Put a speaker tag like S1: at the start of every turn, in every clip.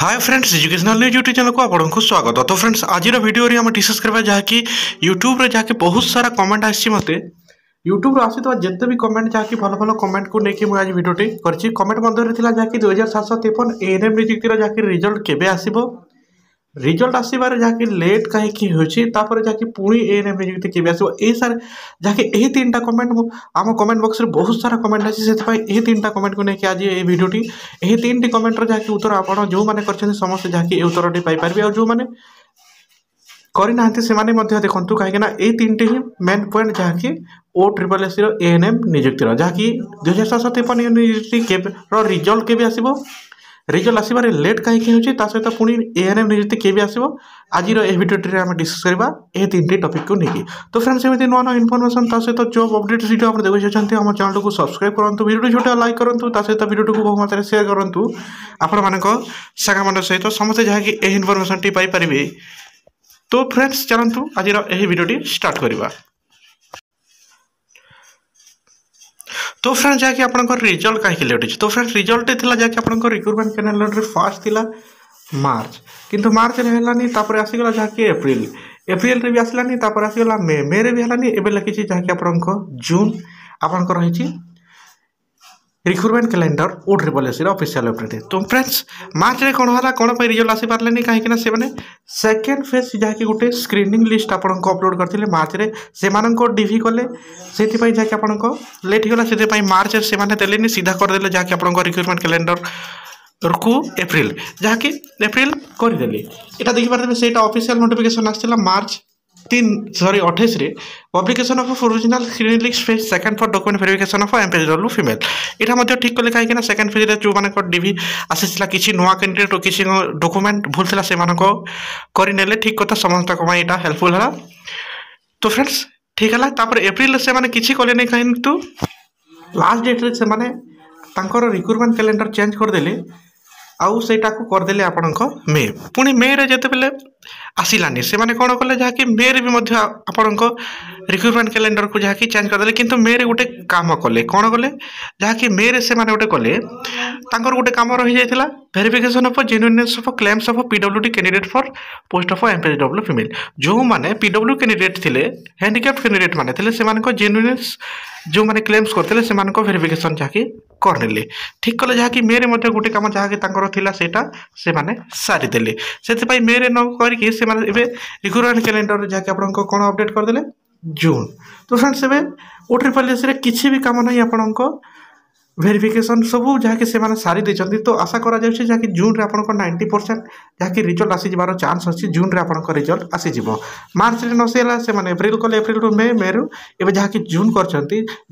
S1: हाय friends educational news YouTube channel को आपंक स्वागत तो फ्रेंड्स आज भिडियो आम डिस्कस करवा जहाँकि यूट्यूब जहाँकि बहुत सारा कमेंट आते मत यूट्यूब जिते भी कमेंट जहाँकि भल भल कमेंट को लेकिन मुझे आज भिडियोटी करेंट मध्य जहाँकि दुई हजार सात सौ तेपन एन एम निजुक्तिर जहाँकि रिजल्ट केवे आसो ରିଜଲ୍ଟ ଆସିବାରେ ଯାହାକି ଲେଟ୍ କାହିଁକି ହେଉଛି ତାପରେ ଯାହାକି ପୁଣି ଏ ଏନ୍ ଏମ୍ ନିଯୁକ୍ତି କେବେ ଆସିବ ଏଇ ସାର୍ ଯାହାକି ଏହି ତିନିଟା କମେଣ୍ଟ ଆମ କମେଣ୍ଟ ବକ୍ସରେ ବହୁତ ସାରା କମେଣ୍ଟ ଅଛି ସେଥିପାଇଁ ଏହି ତିନିଟା କମେଣ୍ଟକୁ ନେଇକି ଆଜି ଏହି ଭିଡ଼ିଓଟି ଏହି ତିନିଟି କମେଣ୍ଟର ଯାହାକି ଉତ୍ତର ଆପଣ ଯେଉଁମାନେ କରିଛନ୍ତି ସମସ୍ତେ ଯାହାକି ଏ ଉତ୍ତରଟି ପାଇପାରିବେ ଆଉ ଯେଉଁମାନେ କରିନାହାନ୍ତି ସେମାନେ ମଧ୍ୟ ଦେଖନ୍ତୁ କାହିଁକିନା ଏଇ ତିନିଟି ହିଁ ମେନ୍ ପଏଣ୍ଟ ଯାହାକି ଓ ଟ୍ରିପଲ୍ ଏସ୍ସିର ଏ ଏନ୍ ଏମ୍ ନିଯୁକ୍ତିର ଯାହାକି ଦୁଇହଜାର ହଜାର ସାତଶହ ନିଯୁକ୍ତି କେବେର ରିଜଲ୍ଟ କେବେ ଆସିବ রেজল্ট আসবার লেଟ୍ କାହିଁକି ହେଉଛି ତା ସହିତ ପୁଣି ଏଏନ୍ଏମ୍ ନିଯୁକ୍ତି କିଏ ବି ଆସିବ ଆଜିର ଏହି ଭିଡ଼ିଓଟିରେ ଆମେ ଡିସ୍କସ୍ କରିବା ଏହି ତିନିଟି ଟପିକ୍କୁ ନେଇକି ତ ଫ୍ରେଣ୍ଡସ୍ ଏମିତି ନୂଆ ନୂଆ ଇନଫର୍ମେସନ୍ ତା ସହିତ ଜବ୍ ଅପଡ଼େଟ୍ ଭିଡ଼ିଓ ଆପଣ ଦେଖୁଛନ୍ତି ଆମ ଚ୍ୟାନେଲ୍କୁ ସବସ୍କ୍ରାଇବ୍ କରନ୍ତୁ ଭିଡ଼ିଓଟି ଛୋଟ ଲାଇକ୍ କରନ୍ତୁ ତା ସହିତ ଭିଡ଼ିଓଟିକୁ ବହୁ ମାତ୍ରାରେ ସେୟାର କରନ୍ତୁ ଆପଣମାନଙ୍କ ସାଙ୍ଗମାନଙ୍କ ସହିତ ସମସ୍ତେ ଯାହାକି ଏହି ଇନଫର୍ମେସନ୍ଟି ପାଇପାରିବେ তো ফ্রেন্ডস জানতু আজির এই ভিডিওটি স্টার্ট করা তো ଫ୍ରେଣ୍ଡ ଯାହାକି ଆପଣଙ୍କର ରିଜଲ୍ଟ କାହିଁକି ଲେଟ୍ ଅଛି ତ ଫ୍ରେଣ୍ଡ ରିଜଲ୍ଟ ଥିଲା ଯାହାକି ଆପଣଙ୍କର ରିକ୍ରୁଟମେଣ୍ଟ କ୍ୟାନାଲରେ ଫାର୍ଷ୍ଟ ଥିଲା ମାର୍ଚ୍ଚ କିନ୍ତୁ ମାର୍ଚ୍ଚରେ ହେଲାନି ତାପରେ ଆସିଗଲା ଯାହାକି ଏପ୍ରିଲ ଏପ୍ରିଲରେ ବି ଆସିଲାନି ତାପରେ ଆସିଗଲା ମେ ମେରେ ବି ହେଲାନି ଏବେ ଲେଖିଛି ଯାହାକି ଆପଣଙ୍କ ଜୁନ୍ ଆପଣଙ୍କର ରହିଛି রিক্রুটমেন্ট ক্যালেন্ডর ଓ ଟ୍ରିପଲ୍ ଏସ୍ସିର ଅଫିସିଆଲ୍ ୱେବସାଇଟ୍ ତ ଫ୍ରେଣ୍ଡସ୍ ମାର୍ଚ୍ଚରେ କ'ଣ ହେଲା କ'ଣ ପାଇଁ ରିଜଲ୍ଟ ଆସିପାରିଲାନି କାହିଁକିନା ସେମାନେ ସେକେଣ୍ଡ ଫେଜ୍ ଯାହାକି ଗୋଟେ ସ୍କ୍ରିନିଂ ଲିଷ୍ଟ ଆପଣଙ୍କ ଅପଲୋଡ଼ କରିଥିଲେ ମାର୍ଚ୍ଚରେ ସେମାନଙ୍କ ଡିଭି କଲେ ସେଥିପାଇଁ ଯାହାକି ଆପଣଙ୍କ ଲେଟ୍ ହେଇଗଲା ସେଥିପାଇଁ ମାର୍ଚ୍ଚରେ ସେମାନେ ଦେଲେନି ସିଧା କରିଦେଲେ ଯାହାକି ଆପଣଙ୍କ ରିକ୍ରୁଟମେଣ୍ଟ କ୍ୟାଲେଣ୍ଡରକୁ ଏପ୍ରିଲ ଯାହାକି ଏପ୍ରିଲ କରିଦେଲେ ଏଇଟା ଦେଖିପାରିଥିବେ ସେଇଟା ଅଫିସିଆଲ୍ ନୋଟିଫିକେସନ୍ ଆସିଥିଲା ମାର୍ଚ୍ଚ তিন সরি অঠেইশে publication of original clinic phase second for document verification of ଏମ୍ପେରିଲରୁ ଫିମେଲ୍ ଏଇଟା ମଧ୍ୟ ଠିକ୍ କଲେ କାହିଁକିନା ସେକେଣ୍ଡ ଫେଜ୍ରେ ଯେଉଁମାନଙ୍କ ଡିଭି ଆସିଥିଲା କିଛି ନୂଆ କ୍ୟାଣ୍ଡିଡେଟ୍ ଓ କିଛି ଡକୁମେଣ୍ଟ ଭୁଲ ଥିଲା ସେମାନଙ୍କ କରିନେଲେ ଠିକ୍ କଥା ସମସ୍ତଙ୍କ ପାଇଁ ଏଇଟା ହେଲ୍ପଫୁଲ୍ ହେଲା ତ ଫ୍ରେଣ୍ଡସ୍ ଠିକ୍ ହେଲା ତାପରେ ଏପ୍ରିଲରେ ସେମାନେ କିଛି କଲେନି କିନ୍ତୁ ଲାଷ୍ଟ ଡେଟ୍ରେ ସେମାନେ ତାଙ୍କର ରିକ୍ରୁଟମେଣ୍ଟ କ୍ୟାଲେଣ୍ଡର ଚେଞ୍ଜ କରିଦେଲେ ଆଉ ସେଇଟାକୁ କରିଦେଲେ ଆପଣଙ୍କ ମେ ପୁଣି ମେରେ ଯେତେବେଳେ আসিলানি সেমানে କ'ଣ କଲେ ଯାହାକି ମେରେ ବି ମଧ୍ୟ ଆପଣଙ୍କ ରିକ୍ରୁଟମେଣ୍ଟ କ୍ୟାଲେଣ୍ଡରକୁ ଯାହାକି ଚେଞ୍ଜ କରିଦେଲେ କିନ୍ତୁ ମେରେ ଗୋଟେ କାମ କଲେ କ'ଣ କଲେ ଯାହାକି ମେରେ ସେମାନେ ଗୋଟେ କଲେ ତାଙ୍କର ଗୋଟେ କାମ ରହିଯାଇଥିଲା verification of genuineness of claims of P W D candidate for post of M P W female ଯେଉଁମାନେ ପି ଡବ୍ଲ୍ୟୁ କ୍ୟାଣ୍ଡିଡେଟ୍ ଥିଲେ ହ୍ୟାଣ୍ଡିକ୍ୟାପ୍ଟ କ୍ୟାଣ୍ଡିଡେଟ୍ ମାନେ ଥିଲେ ସେମାନଙ୍କ ଜେନ୍ୟୁନେସ୍ ଯେଉଁମାନେ କ୍ଲେମ୍ସ କରିଥିଲେ ସେମାନଙ୍କ ଭେରିଫିକେସନ୍ ଯାହାକି କରିନେଲେ ଠିକ୍ କଲେ ଯାହାକି ମେରେ ମଧ୍ୟ ଗୋଟେ କାମ ଯାହାକି ତାଙ୍କର ଥିଲା ସେଇଟା ସେମାନେ ସାରିଦେଲେ ସେଥିପାଇଁ ମେରେ ନ କରିକି ସେ ମାନେ ଏବେ ରିଗୁଲାର କ୍ୟାଲେଣ୍ଡରରେ ଯାହାକି ଆପଣଙ୍କ କ'ଣ ଅପଡ଼େଟ୍ କରିଦେଲେ ଜୁନ୍ ତ ଫ୍ରେଣ୍ଡସ୍ ଏବେ ଓ ଟ୍ରିପଲ୍ ଏସ୍ରେ କିଛି ବି କାମ ନାହିଁ ଆପଣଙ୍କ ভেরিফিকেশন সবু যাকে সে সারি দিয়েছেন তো আশা করা যাচ্ছে যাকে জুন্রে আপনার নাইনটি পরসেন্ট যাকে রিজল্ট আসিযার চান্স অছি জুন্রে আপনার রিজল্ট আসিযোগ মার্চরে নসেলা সে এপ্রিল কলে এপ্রিল মে মে রু এবে যাকে জুন করছেন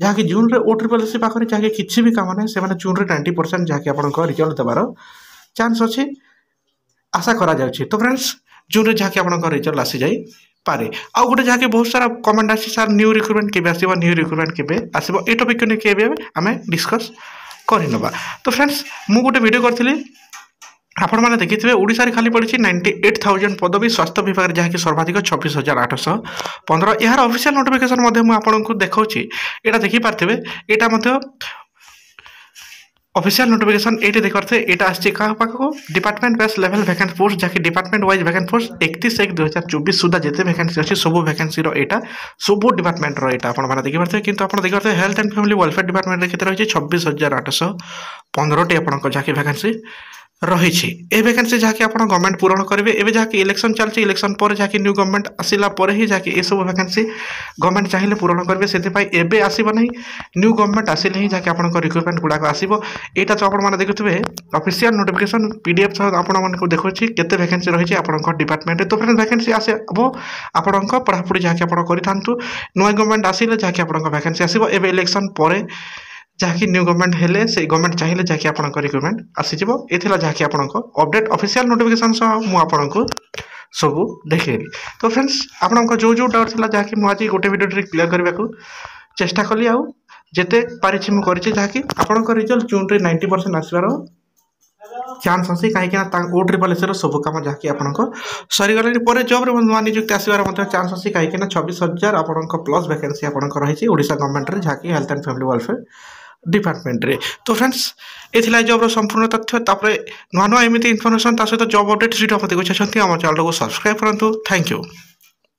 S1: যাকে জুন্রে ও ট্রিপল এসি পাখে যাকে কিছু বি কাম নাই সে জুন্রে নাইনটি পরসেন্ট যাকে আপনার রিজল্ট দেবার চান্স অছি আশা করা যাচ্ছে তো ফ্রেন্ডস ଯେଉଁଟା ଯାହାକି ଆପଣଙ୍କ ରେଜଲ୍ଟ ଆସିଯାଇ ପାରେ ଆଉ ଗୋଟେ ଯାହାକି ବହୁତ ସାରା କମେଣ୍ଟ ଆସିଛି ସାର୍ ନ୍ୟୁ ରିକ୍ରୁଟମେଣ୍ଟ କେବେ ଆସିବ ନ୍ୟୁ ରିକ୍ରୁଟମେଣ୍ଟ କେବେ ଆସିବ ଏ ଟପିକ୍କୁ ନେଇକି ଏବେ ଆମେ ଡିସ୍କସ୍ କରିନେବା ତ ଫ୍ରେଣ୍ଡସ୍ ମୁଁ ଗୋଟେ ଭିଡ଼ିଓ କରିଥିଲି ଆପଣମାନେ ଦେଖିଥିବେ ଓଡ଼ିଶାରେ ଖାଲି ପଡ଼ିଛି ନାଇଣ୍ଟି ଏଇଟ୍ ଥାଉଜେଣ୍ଡ ପଦବୀ ସ୍ୱାସ୍ଥ୍ୟ ବିଭାଗରେ ଯାହାକି ସର୍ବାଧିକ ଛବିଶ ହଜାର ଆଠଶହ ପନ୍ଦର ଏହାର ଅଫିସିଆଲ୍ ନୋଟିଫିକେସନ୍ ମଧ୍ୟ ମୁଁ ଆପଣଙ୍କୁ ଦେଖାଉଛି ଏଇଟା ଦେଖିପାରିଥିବେ ଏଇଟା ମଧ୍ୟ অফিসিয়াল নোটিফিকেশন এইটি দেখার এটা আসছে কাহ পাখু department wise level vacant post যাকে ডিপার্টমেন্ট ওয়াইজ ভ্যাকেন্ট পোস্ট একত্রিশ এক দুই হাজার চব্বিশ সুদ্ধা যেতে ভ্যাকেন্সি আছে সবু ভ্যাকেন্সির এটা সবু ডিপার্টমেন্টর এটা আপনার মানে দেখিপারে কিন্তু আপনার দেখিপারে হেলথ অ্যান্ড ফ্যামিলি ওয়েলফেয়ার ডিপার্টমেন্টের ক্ষেত্রে রয়েছে ছবিশ হাজার আটশো পনেরোটি আপনার যাকে ভ্যাকেন্সি রয়েছে এই ভ্যাকেন্সি যাকে আপনার গভর্নমেন্ট পূরণ করবে এবে যা ইলেকশন চলছে ইলেকশন পরে যা নিউ গভর্নমেন্ট আসিলা পরে হি যা এসব ভ্যাকেন্সি গভর্নমেন্ট চাইলে পূরণ করবে সেপাই এবে আসব না নিউ গভর্নমেন্ট আসলে হি যা আপনার রিক্রুটমেন্ট গুড়া আসব এইটা তো আপনার দেখুবে অফিসিয়াল নোটিফিকেশন পিডিএফ সহ আপনার দেখুছি কেতে ভ্যাকেন্সি রয়েছে আপনার ডিপার্টমেন্টে তো ফ্রেন্ড ভ্যাকেন্সি আসব আপনার পড়াপড়ি যা আপনার করে থাকে নয় গভর্নমেন্ট আসলে যা আপনার ভ্যাকেন্সি আসব এবে ইলেকশন পরে ଯାହାକି ନ୍ୟୁ ଗଭର୍ଣ୍ଣମେଣ୍ଟ ହେଲେ ସେଇ ଗଭର୍ଣ୍ଣମେଣ୍ଟ ଚାହିଁଲେ ଯାହାକି ଆପଣଙ୍କ ରିକ୍ରୁଟମେଣ୍ଟ ଆସିଯିବ ଏ ଥିଲା ଯାହାକି ଆପଣଙ୍କ ଅପଡେଟ୍ ଅଫିସିଆଲ ନୋଟିଫିକେସନ୍ ସହ ମୁଁ ଆପଣଙ୍କୁ ସବୁ ଦେଖେଇଲି ତ ଫ୍ରେଣ୍ଡସ୍ ଆପଣଙ୍କ ଯେଉଁ ଯେଉଁ ଡାଉଟ୍ ଥିଲା ଯାହାକି ମୁଁ ଆଜି ଗୋଟେ ଭିଡ଼ିଓରେ କ୍ଲିୟର୍ କରିବାକୁ ଚେଷ୍ଟା କଲି ଆଉ ଯେତେ ପାରିଛି ମୁଁ କରିଛି ଯାହାକି ଆପଣଙ୍କ ରିଜଲ୍ଟ ଜୁନ୍ରେ ନାଇଣ୍ଟି ପରସେଣ୍ଟ ଆସିବାର ଚାନ୍ସ ଅଛି କାହିଁକିନା ତାଙ୍କ ଓ ଟ୍ରିପଲ୍ ଏସ୍ର ସବୁ କାମ ଯାହାକି ଆପଣଙ୍କ ସରିଗଲାଣି ପରେ ଜବ୍ରେ ନୂଆ ନିଯୁକ୍ତି ଆସିବାର ମଧ୍ୟ ଚାନ୍ସ ଅଛି କାହିଁକିନା ଛବିଶ ହଜାର ଆପଣଙ୍କ ପ୍ଲସ୍ ଭ୍ୟାକେନ୍ସି ଆପଣଙ୍କ ରହିଛି ଓଡ଼ିଶା ଗଭର୍ଣ୍ଣମେଣ୍ଟରେ ଯାହାକି ହେଲ୍ଥ ଆଣ୍ଡ ଫ୍ୟାମିଲି ୱେଲଫେୟାର ଡିପାର୍ଟମେଣ୍ଟରେ ତ ଫ୍ରେଣ୍ଡସ୍ ଏଥିଲା ଜବ୍ର ସମ୍ପୂର୍ଣ୍ଣ ତଥ୍ୟ ତାପରେ ନୂଆ ନୂଆ ଏମିତି ଇନଫର୍ମେସନ୍ ତା ସହିତ ଜବ୍ ଅପଡ଼େଟ୍ ସେଇଟା ପ୍ରତି ଅଛନ୍ତି ଆମ ଚ୍ୟାନେଲ୍କୁ ସବସ୍କ୍ରାଇବ୍ କରନ୍ତୁ ଥ୍ୟାଙ୍କ ୟୁ